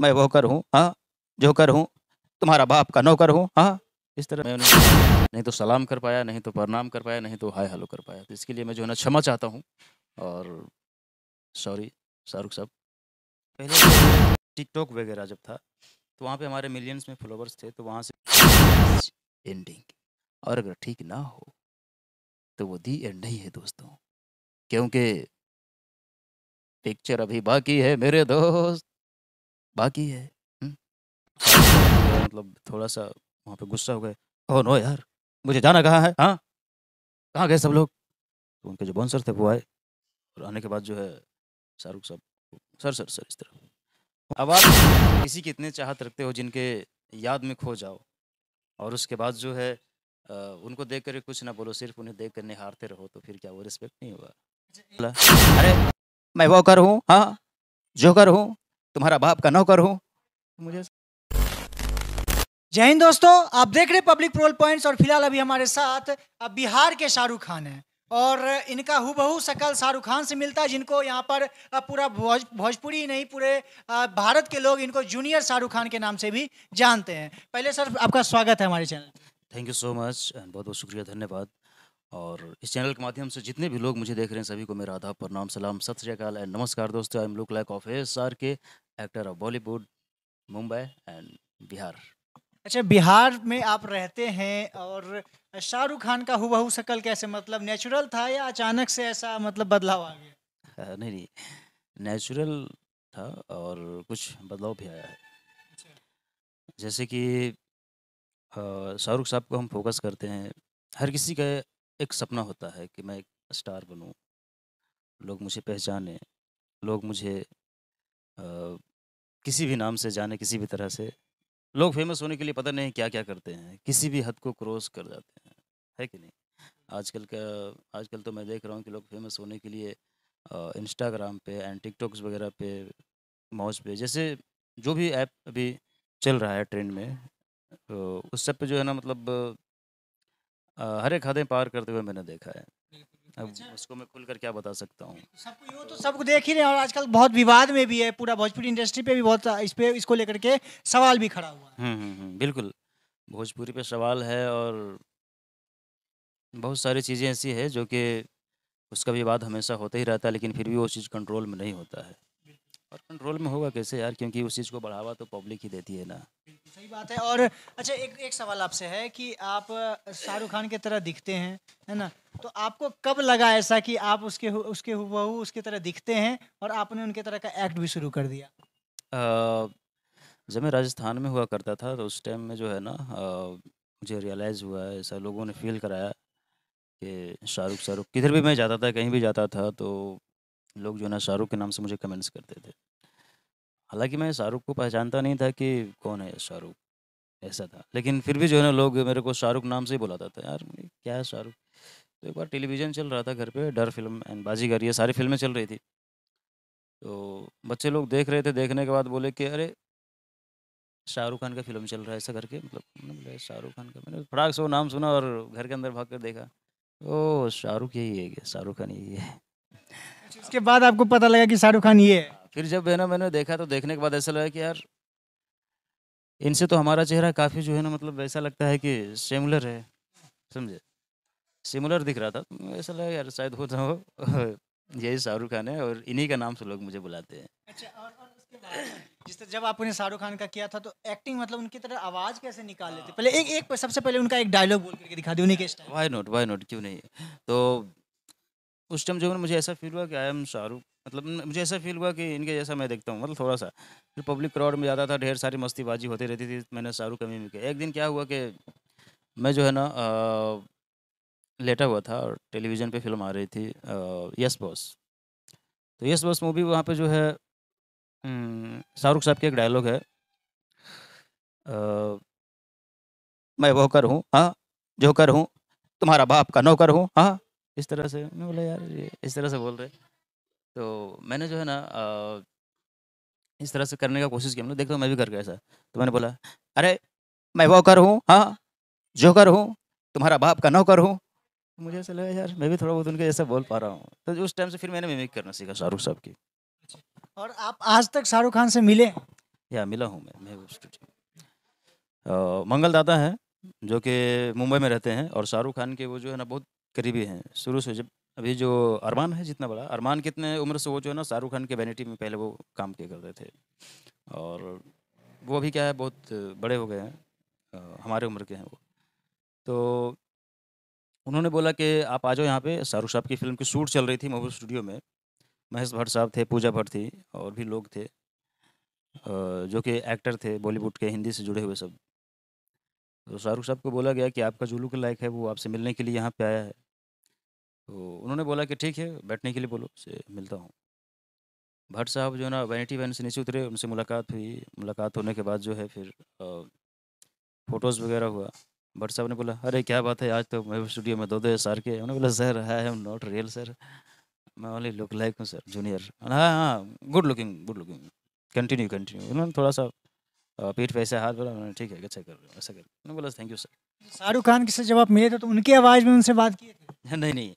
मैं वो कर हूँ हाँ जो कर हूँ तुम्हारा बाप का नौकर हूँ हाँ इस तरह मैं नहीं तो सलाम कर पाया नहीं तो प्रणाम कर पाया नहीं तो हाय हेलो कर पाया तो इसके लिए मैं जो है ना क्षमा चाहता हूँ और सॉरी शाहरुख साहब पहले तो टिकटॉक वगैरह जब था तो वहाँ पे हमारे मिलियंस में फॉलोवर्स थे तो वहाँ से एंडिंग और अगर ठीक ना हो तो वो दी एंड नहीं है दोस्तों क्योंकि पिक्चर अभी बाकी है मेरे दोस्त बाकी है तो मतलब थोड़ा सा वहाँ पे गुस्सा हो गए ओ नो यार मुझे जाना कहाँ है हाँ कहाँ गए सब लोग तो उनके जो बॉन्सर थे वो आए और आने के बाद जो है शाहरुख साहब सर सर सर इस तरह अब आप किसी की इतने चाहत रखते हो जिनके याद में खो जाओ और उसके बाद जो है उनको देख कर कुछ ना बोलो सिर्फ उन्हें देख कर निहारते रहो तो फिर क्या वो रिस्पेक्ट नहीं होगा अरे मैं वो कर हूँ हाँ जो कर हूँ तुम्हारा बाप का नौकर हूँ मुझे जय हिंद दोस्तों आप देख रहे पब्लिक प्रोल पॉइंट्स और फिलहाल अभी हमारे साथ अब बिहार के शाहरुख खान हैं और इनका हु सकल शाहरुख खान से मिलता है जिनको यहाँ पर पूरा भोज भोजपुरी नहीं पूरे भारत के लोग इनको जूनियर शाहरुख खान के नाम से भी जानते हैं पहले सर आपका स्वागत है हमारे channel thank you so much and बहुत बहुत शुक्रिया धन्यवाद और इस चैनल के माध्यम से जितने भी लोग मुझे देख रहे हैं सभी को मेरा आधा प्रणाम सलाम सत श्रीकाल एंड नमस्कार दोस्तों I am look like of S R K actor of Bollywood Mumbai and Bihar अच्छा बिहार में आप रहते हैं और शाहरुख खान का हु शकल कैसे मतलब नेचुरल था या अचानक से ऐसा मतलब बदलाव आ गया नहीं नहीं नेचुरल था और कुछ बदलाव भी आया है अच्छा। जैसे कि शाहरुख साहब को हम फोकस करते हैं हर किसी का एक सपना होता है कि मैं एक स्टार बनूं लोग मुझे पहचाने लोग मुझे किसी भी नाम से जाने, किसी भी तरह से। लोग फेमस होने के लिए पता नहीं क्या-क्या करते हैं, किसी भी हद को क्रॉस कर जाते हैं, है कि नहीं? आजकल का आजकल तो मैं देख रहा हूँ कि लोग फेमस होने के लिए इंस्टाग्राम पे एंड टिकटॉक्स वगैरह पे, मौज़ पे जैसे जो भी ऐप अभी चल रहा है ट्रेंड में, तो उस सब पे जो है ना मतलब अ, हर एक हदें पार करते हुए मैंने देखा है। अब अच्छा। उसको मैं खुल कर क्या बता सकता हूँ सबको यूँ तो सबको देख ही रहे हैं और आजकल बहुत विवाद में भी है पूरा भोजपुरी इंडस्ट्री पे भी बहुत इस पे इसको लेकर के सवाल भी खड़ा हुआ है हम्म, हम्म, हम्म, बिल्कुल भोजपुरी पे सवाल है और बहुत सारी चीज़ें ऐसी है जो कि उसका विवाद हमेशा होता ही रहता है लेकिन फिर भी वो चीज़ कंट्रोल में नहीं होता है और कंट्रोल में होगा कैसे यार क्योंकि उस चीज़ को बढ़ावा तो पब्लिक ही देती है ना सही बात है और अच्छा एक एक सवाल आपसे है कि आप शाहरुख खान की तरह दिखते हैं है ना तो आपको कब लगा ऐसा कि आप उसके उसके हुबहू उसकी तरह दिखते हैं और आपने उनके तरह का एक्ट भी शुरू कर दिया आ, जब मैं राजस्थान में हुआ करता था तो उस टाइम में जो है ना मुझे रियलाइज़ हुआ ऐसा लोगों ने फील कराया कि शाहरुख शाहरुख किधर भी मैं जाता था कहीं भी जाता था तो लोग जो है ना शाहरुख के नाम से मुझे कमेंट्स करते थे हालांकि मैं शाहरुख को पहचानता नहीं था कि कौन है शाहरुख, ऐसा था। लेकिन फिर भी जो है ना लोग मेरे को शाहरुख नाम से ही बुलाता था, यार क्या है शाहरुख? तो एक बार टेलीविज़न चल रहा था घर पे डर फ़िल्म एंड बाज़ीगर ये सारी फ़िल्में चल रही थी। तो बच्चे लोग देख रहे थे, देखने के बाद बोले कि अरे शाहरुख खान का फ़िल्म चल रहा है ऐसा करके मतलब बोले शाहरुख खान का मैंने फटाक से वो नाम सुना और घर के अंदर भाग कर देखा। ओ शाहरुख यही है शाहरुख खान यही है। उसके बाद आपको पता लगा कि शाहरुख खान ये है। फिर जब है ना मैंने देखा तो देखने के बाद ऐसा लगा कि यार इनसे तो हमारा चेहरा काफ़ी जो है ना मतलब ऐसा लगता है कि सिमिलर है समझे सिमिलर दिख रहा था तो ऐसा लगा यार शायद होता हो यही शाहरुख खान है और इन्हीं का नाम से लोग मुझे बुलाते हैं अच्छा और, और उसके बाद जिस तरह जब आपने शाहरुख खान का किया था तो एक्टिंग मतलब उनकी तरह आवाज कैसे निकाल लेते पहले एक एक सबसे पहले उनका एक डायलॉग बोल करके दिखा दी उन्हीं के वाई नोट वाई नोट क्यों नहीं तो उस टाइम जो है मुझे ऐसा फील हुआ कि आई एम शाहरुख मतलब मुझे ऐसा फील हुआ कि इनके जैसा मैं देखता हूँ मतलब थोड़ा सा फिर पब्लिक क्राउड में जाता था ढेर सारी मस्तीबाजी होती रहती थी मैंने शाहरुख कमी में किया एक दिन क्या हुआ कि मैं जो है ना लेटा हुआ था और टेलीविज़न पे फिल्म आ रही थी यस बॉस तो यस बॉस मूवी वहाँ पे जो है शाहरुख साहब के एक डायलॉग है आ, मैं वो कर हूँ हाँ जो कर हूँ तुम्हारा बाप का नौकर हूँ हाँ इस तरह से मैंने बोला यार ये इस तरह से बोल रहे तो मैंने जो है ना इस तरह से करने का कोशिश की हम देखता हूँ मैं भी कर गया ऐसा तो मैंने बोला अरे मैं वो कर हूँ हाँ जो कर हूँ तुम्हारा बाप का नौकर हूँ तो मुझे ऐसा लगा यार मैं भी थोड़ा बहुत उनके जैसा बोल पा रहा हूँ तो उस टाइम से फिर मैंने मिमिक करना सीखा शाहरुख साहब की और आप आज तक शाहरुख खान से मिले या मिला हूँ मैं मैं स्टूडियो मंगल दादा हैं जो कि मुंबई में रहते हैं और शाहरुख खान के वो जो है ना बहुत करीबी हैं शुरू से जब अभी जो अरमान है जितना बड़ा अरमान कितने उम्र से वो जो है ना शाहरुख खान के वैनिटी में पहले वो काम किया करते थे और वो अभी क्या है बहुत बड़े हो गए हैं हमारे उम्र के हैं वो तो उन्होंने बोला कि आप आ जाओ यहाँ पे शाहरुख साहब की फिल्म की शूट चल रही थी मोबाइल स्टूडियो में महेश भट्ट साहब थे पूजा भट्ट थी और भी लोग थे जो कि एक्टर थे बॉलीवुड के हिंदी से जुड़े हुए सब तो शाहरुख साहब को बोला गया कि आपका जुलू के लाइक है वो आपसे मिलने के लिए यहाँ पे आया है तो उन्होंने बोला कि ठीक है बैठने के लिए बोलो से मिलता हूँ भट्ट साहब जो है ना वैनिटी वैन से नीचे उतरे उनसे मुलाकात हुई मुलाकात होने के बाद जो है फिर फ़ोटोज़ वगैरह हुआ भट्ट साहब ने बोला अरे क्या बात है आज तो मैं स्टूडियो में दो दो एस के उन्होंने बोला sir I am not real sir मैं ओनली लुक लाइक हूँ सर जूनियर हाँ हाँ good looking good looking continue continue उन्होंने थोड़ा सा पीठ पे ऐसे हाथ बोला उन्होंने हाँ, ठीक है अच्छा कर ऐसा कर उन्होंने बोला thank you sir Shahrukh Khan के जब आप मिले थे तो उनकी आवाज़ में उनसे बात की नहीं नहीं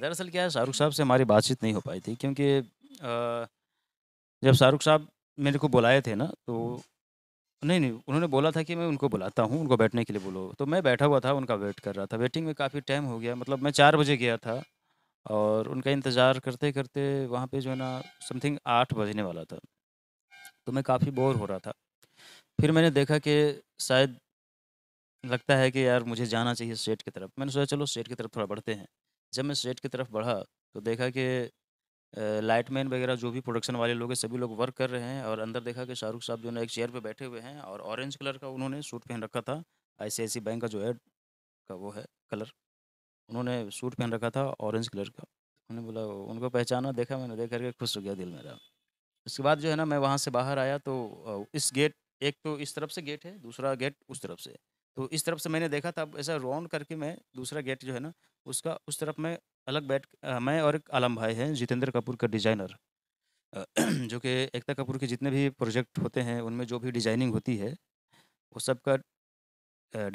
दरअसल क्या है शाहरुख साहब से हमारी बातचीत नहीं हो पाई थी क्योंकि जब शाहरुख साहब मेरे को बुलाए थे ना तो नहीं नहीं उन्होंने बोला था कि मैं उनको बुलाता हूँ उनको बैठने के लिए बोलो तो मैं बैठा हुआ था उनका वेट कर रहा था वेटिंग में काफ़ी टाइम हो गया मतलब मैं चार बजे गया था और उनका इंतज़ार करते करते वहाँ पे जो है ना समथिंग आठ बजने वाला था तो मैं काफ़ी बोर हो रहा था फिर मैंने देखा कि शायद लगता है कि यार मुझे जाना चाहिए स्टेट की तरफ मैंने सोचा चलो स्टेट की तरफ थोड़ा बढ़ते हैं जब मैं स्टेट की तरफ बढ़ा तो देखा कि लाइटमैन वगैरह जो भी प्रोडक्शन वाले लोग हैं सभी लोग वर्क कर रहे हैं और अंदर देखा कि शाहरुख साहब जो है एक चेयर पे बैठे हुए हैं और ऑरेंज कलर का उन्होंने सूट पहन रखा था आईसीआईसी बैंक का जो है का वो है कलर उन्होंने सूट पहन रखा था ऑरेंज कलर का मैंने बोला उनको पहचाना देखा मैंने देख करके खुश हो गया दिल मेरा उसके बाद जो है ना मैं वहाँ से बाहर आया तो इस गेट एक तो इस तरफ से गेट है दूसरा गेट उस तरफ से तो इस तरफ से मैंने देखा था अब ऐसा राउंड करके मैं दूसरा गेट जो है ना उसका उस तरफ मैं अलग बैठ मैं और एक आलम भाई हैं जितेंद्र कपूर का डिज़ाइनर जो कि एकता कपूर के जितने भी प्रोजेक्ट होते हैं उनमें जो भी डिज़ाइनिंग होती है वो सब का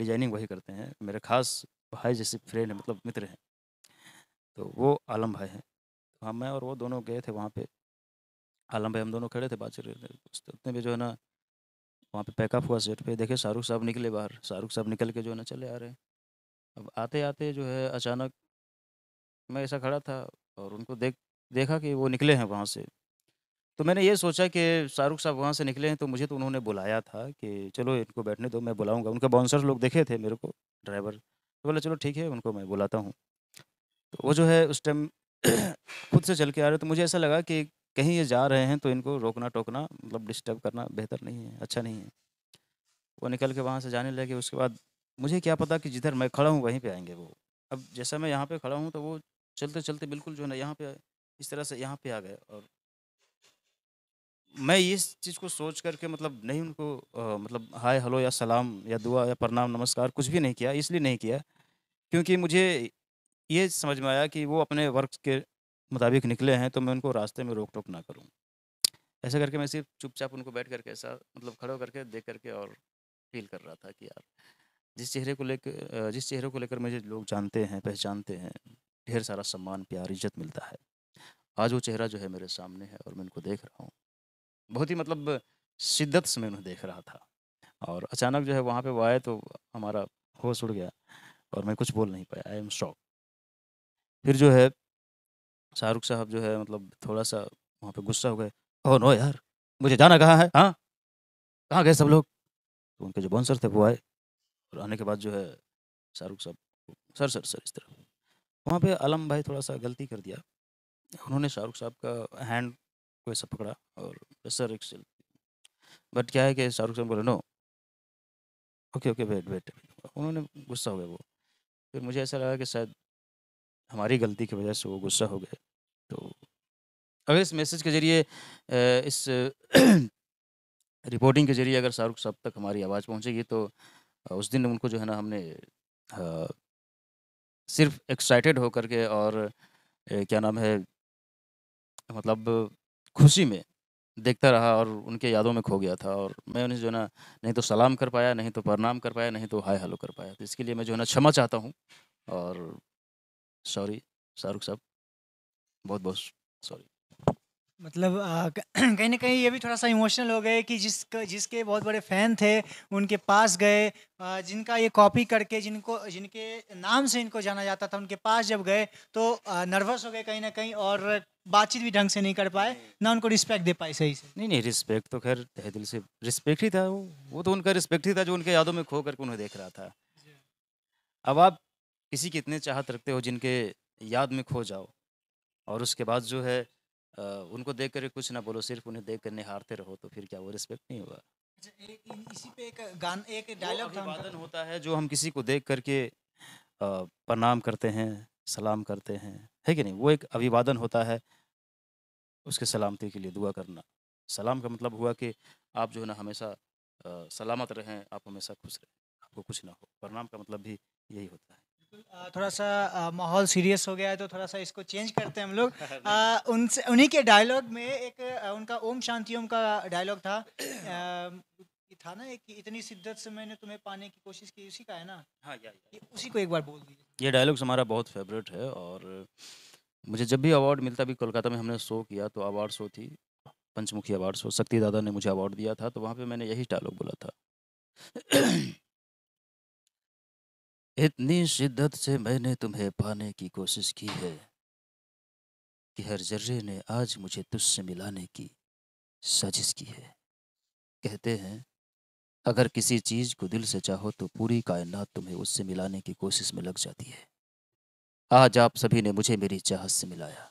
डिज़ाइनिंग वही करते हैं मेरे खास भाई जैसे फ्रेंड हैं मतलब मित्र हैं तो वो आलम भाई हैं हम हाँ, मैं और वो दोनों गए थे वहाँ पे आलम भाई हम दोनों खड़े थे बातचीत रहे थे उतने भी जो है ना वहाँ पे पैकअप हुआ सेट पे देखे शाहरुख साहब निकले बाहर शाहरुख साहब निकल के जो है ना चले आ रहे हैं अब आते आते जो है अचानक मैं ऐसा खड़ा था और उनको देख देखा कि वो निकले हैं वहाँ से तो मैंने ये सोचा कि शाहरुख साहब वहाँ से निकले हैं तो मुझे तो उन्होंने बुलाया था कि चलो इनको बैठने दो मैं बुलाऊँगा उनके बाउंसर लोग देखे थे मेरे को ड्राइवर तो बोले चलो ठीक है उनको मैं बुलाता हूँ तो वो जो है उस टाइम खुद से चल के आ रहे तो मुझे ऐसा लगा कि कहीं ये जा रहे हैं तो इनको रोकना टोकना मतलब डिस्टर्ब करना बेहतर नहीं है अच्छा नहीं है वो निकल के वहाँ से जाने लगे उसके बाद मुझे क्या पता कि जिधर मैं खड़ा हूँ वहीं पर आएंगे वो अब जैसा मैं यहाँ पर खड़ा हूँ तो वो चलते चलते बिल्कुल जो है ना यहाँ पे इस तरह से यहाँ पे आ गए और मैं इस चीज़ को सोच करके मतलब नहीं उनको आ, मतलब हाय हेलो या सलाम या दुआ या प्रणाम नमस्कार कुछ भी नहीं किया इसलिए नहीं किया क्योंकि मुझे ये समझ में आया कि वो अपने वर्क के मुताबिक निकले हैं तो मैं उनको रास्ते में रोक टोक ना करूँ ऐसा करके मैं सिर्फ चुपचाप उनको बैठ करके ऐसा मतलब होकर करके देख करके और फील कर रहा था कि यार जिस चेहरे को लेकर जिस चेहरे को लेकर मुझे लोग जानते हैं पहचानते हैं ढेर सारा सम्मान प्यार इज्जत मिलता है आज वो चेहरा जो है मेरे सामने है और मैं उनको देख रहा हूँ बहुत ही मतलब शिद्दत से मैं उन्हें देख रहा था और अचानक जो है वहाँ पे वो आए तो हमारा होश उड़ गया और मैं कुछ बोल नहीं पाया आई एम शॉक फिर जो है शाहरुख साहब जो है मतलब थोड़ा सा वहाँ पे गुस्सा हो गए ओ नो यार मुझे जाना कहाँ है हाँ कहाँ गए सब लोग तो उनके जो बॉन्सर थे वो आए और आने के बाद जो है शाहरुख साहब सर सर सर इस तरह वहाँ पे आलम भाई थोड़ा सा गलती कर दिया उन्होंने शाहरुख साहब का हैंड को ऐसा पकड़ा और सर एक बट क्या है कि शाहरुख साहब बोले no okay okay wait wait उन्होंने गुस्सा हो गया वो फिर मुझे ऐसा लगा कि शायद हमारी गलती की वजह से वो गुस्सा हो गए तो अगर इस मैसेज के ज़रिए इस रिपोर्टिंग के ज़रिए अगर शाहरुख साहब तक हमारी आवाज़ पहुंचेगी तो उस दिन उनको जो है ना हमने आ, सिर्फ एक्साइटेड होकर के और ए, क्या नाम है मतलब खुशी में देखता रहा और उनके यादों में खो गया था और मैं उन्हें जो है ना नहीं तो सलाम कर पाया नहीं तो प्रणाम कर पाया नहीं तो हाय हेलो कर पाया तो इसके लिए मैं जो है ना क्षमा चाहता हूँ और सॉरी शाहरुख साहब बहुत बहुत सॉरी मतलब कहीं ना कहीं ये भी थोड़ा सा इमोशनल हो गए कि जिस जिसके बहुत बड़े फ़ैन थे उनके पास गए जिनका ये कॉपी करके जिनको जिनके नाम से इनको जाना जाता था उनके पास जब गए तो नर्वस हो गए कहीं ना कहीं और बातचीत भी ढंग से नहीं कर पाए ना उनको रिस्पेक्ट दे पाए सही से नहीं नहीं रिस्पेक्ट तो खैर तह दिल से रिस्पेक्ट ही था वो वो तो उनका रिस्पेक्ट ही था जो उनके यादों में खो करके उन्हें देख रहा था अब आप किसी की इतने चाहत रखते हो जिनके याद में खो जाओ और उसके बाद जो है उनको देख कर कुछ ना बोलो सिर्फ उन्हें देख कर निहारते रहो तो फिर क्या वो रिस्पेक्ट नहीं होगा अच्छा, इसी पे एक गान एक डायलॉग अभिवादन होता है जो हम किसी को देख करके प्रणाम करते हैं सलाम करते हैं है कि नहीं वो एक अभिवादन होता है उसके सलामती के लिए दुआ करना सलाम का मतलब हुआ कि आप जो है ना हमेशा सलामत रहें आप हमेशा खुश रहें आपको कुछ ना हो प्रणाम का मतलब भी यही होता है थोड़ा सा माहौल सीरियस हो गया है तो थोड़ा सा इसको चेंज करते हैं हम लोग उनसे उन्हीं के डायलॉग में एक उनका ओम शांति ओम का डायलॉग था आ, था ना एक इतनी शिद्दत से मैंने तुम्हें पाने की कोशिश की उसी का है ना हाँ या, या। उसी को एक बार बोल दीजिए ये डायलॉग्स हमारा बहुत फेवरेट है और मुझे जब भी अवार्ड मिलता भी कोलकाता में हमने शो किया तो अवार्ड शो थी पंचमुखी अवार्ड शो शक्ति दादा ने मुझे अवार्ड दिया था तो वहाँ पे मैंने यही डायलॉग बोला था इतनी शिद्दत से मैंने तुम्हें पाने की कोशिश की है कि हर जर्रे ने आज मुझे तुझसे मिलाने की साजिश की है कहते हैं अगर किसी चीज़ को दिल से चाहो तो पूरी कायनात तुम्हें उससे मिलाने की कोशिश में लग जाती है आज आप सभी ने मुझे मेरी चाहत से मिलाया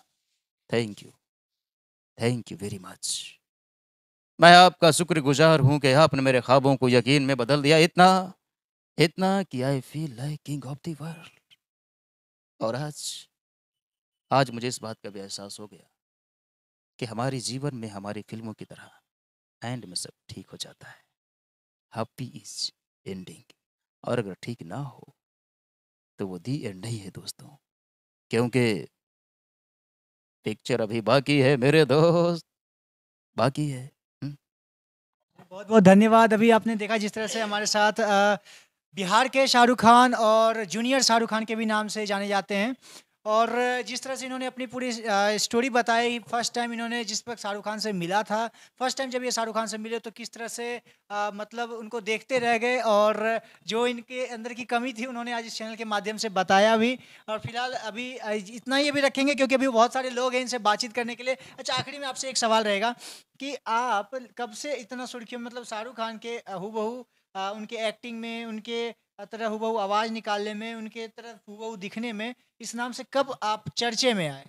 thank you thank you very much मैं आपका शुक्रगुजार हूं कि आपने मेरे ख्वाबों को यकीन में बदल दिया इतना इतना कि I feel like king of the world और आज आज मुझे इस बात का भी एहसास हो गया कि हमारे जीवन में हमारी फिल्मों की तरह एंड में सब ठीक हो जाता है हैप्पी इज एंडिंग और अगर ठीक ना हो तो वो दी एंड नहीं है दोस्तों क्योंकि पिक्चर अभी बाकी है मेरे दोस्त बाकी है हम्म। बहुत बहुत धन्यवाद अभी आपने देखा जिस तरह से हमारे साथ आ, बिहार के शाहरुख खान और जूनियर शाहरुख खान के भी नाम से जाने जाते हैं और जिस तरह से इन्होंने अपनी पूरी स्टोरी बताई फर्स्ट टाइम इन्होंने जिस वक्त शाहरुख खान से मिला था फर्स्ट टाइम जब ये शाहरुख खान से मिले तो किस तरह से आ, मतलब उनको देखते रह गए और जो इनके अंदर की कमी थी उन्होंने आज इस चैनल के माध्यम से बताया भी और फिलहाल अभी इतना ही अभी रखेंगे क्योंकि अभी बहुत सारे लोग हैं इनसे बातचीत करने के लिए अच्छा आखिरी में आपसे एक सवाल रहेगा कि आप कब से इतना सुर्खियों मतलब शाहरुख खान के हु आ, उनके एक्टिंग में उनके तरह हुबहू आवाज़ निकालने में उनके तरह हुबहू दिखने में इस नाम से कब आप चर्चे में आए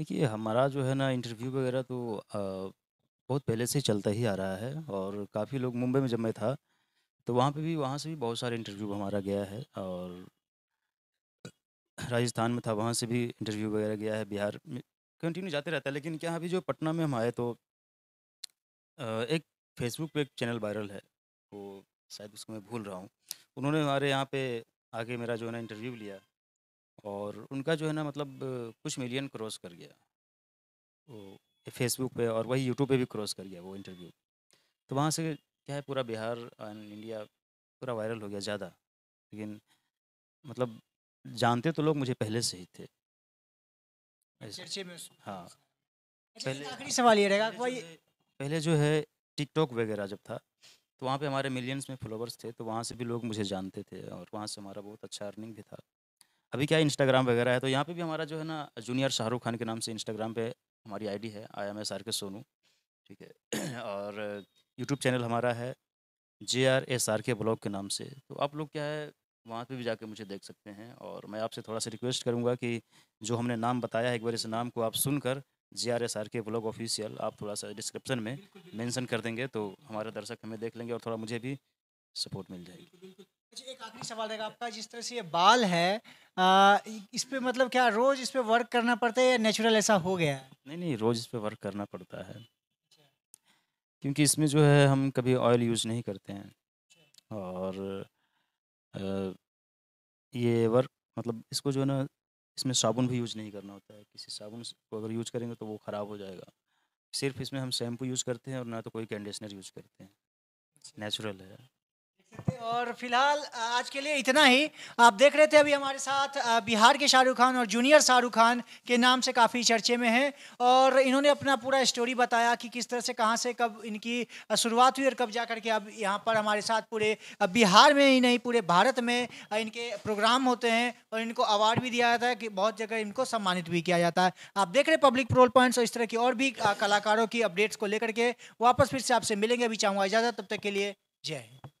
देखिए हमारा जो है ना इंटरव्यू वगैरह तो आ, बहुत पहले से चलता ही आ रहा है और काफ़ी लोग मुंबई में जब मैं था तो वहाँ पे भी वहाँ से भी बहुत सारे इंटरव्यू हमारा गया है और राजस्थान में था वहाँ से भी इंटरव्यू वगैरह गया है बिहार में कंटिन्यू जाते रहता है लेकिन क्या अभी जो पटना में हम आए तो एक फेसबुक पे एक चैनल वायरल है वो शायद उसको मैं भूल रहा हूँ उन्होंने हमारे यहाँ पे आके मेरा जो है ना इंटरव्यू लिया और उनका जो है ना मतलब कुछ मिलियन क्रॉस कर गया वो फेसबुक पे और वही यूट्यूब पे भी क्रॉस कर गया वो इंटरव्यू तो वहाँ से क्या है पूरा बिहार एंड इंडिया पूरा वायरल हो गया ज़्यादा लेकिन मतलब जानते तो लोग मुझे पहले से ही थे हाँ अच्छा, पहले सवाल ये रहेगा पहले जो है टिकटॉक वगैरह जब था तो वहाँ पे हमारे मिलियंस में फॉलोवर्स थे तो वहाँ से भी लोग मुझे जानते थे और वहाँ से हमारा बहुत अच्छा अर्निंग भी था अभी क्या इंस्टाग्राम वगैरह है तो यहाँ पे भी हमारा जो है ना जूनियर शाहरुख खान के नाम से इंस्टाग्राम पे हमारी आईडी है आई एम एस आर के सोनू ठीक है और यूट्यूब चैनल हमारा है J R S R K blog के नाम से तो आप लोग क्या है वहाँ पर भी जाके मुझे देख सकते हैं और मैं आपसे थोड़ा सा रिक्वेस्ट करूँगा कि जो हमने नाम बताया है एक बार इस नाम को आप सुनकर G R S R K blog official आप थोड़ा सा डिस्क्रिप्शन में मेंशन कर देंगे तो हमारे दर्शक हमें देख लेंगे और थोड़ा मुझे भी सपोर्ट मिल जाएगी अच्छा, एक आखिरी सवाल रहेगा आपका जिस तरह से ये बाल है आ, इस पर मतलब क्या रोज इस पर वर्क करना पड़ता है या नेचुरल ऐसा हो गया है नहीं नहीं रोज इस पर वर्क करना पड़ता है अच्छा। क्योंकि इसमें जो है हम कभी ऑयल यूज नहीं करते हैं अच्छा। और आ, ये वर्क मतलब इसको जो है ना इसमें साबुन भी यूज नहीं करना होता है किसी साबुन को अगर यूज करेंगे तो वो ख़राब हो जाएगा सिर्फ इसमें हम शैम्पू यूज़ करते हैं और ना तो कोई कंडीशनर यूज़ करते हैं नेचुरल है और फिलहाल आज के लिए इतना ही आप देख रहे थे अभी हमारे साथ बिहार के शाहरुख खान और जूनियर शाहरुख खान के नाम से काफ़ी चर्चे में हैं और इन्होंने अपना पूरा स्टोरी बताया कि किस तरह से कहाँ से कब इनकी शुरुआत हुई और कब जा करके अब यहाँ पर हमारे साथ पूरे बिहार में ही नहीं पूरे भारत में इनके प्रोग्राम होते हैं और इनको अवार्ड भी दिया जाता है कि बहुत जगह इनको सम्मानित भी किया जाता है आप देख रहे पब्लिक प्रोल पॉइंट्स और इस तरह की और भी कलाकारों की अपडेट्स को लेकर के वापस फिर से आपसे मिलेंगे अभी चाहूँगा इजाज़त तब तक के लिए जय हिंद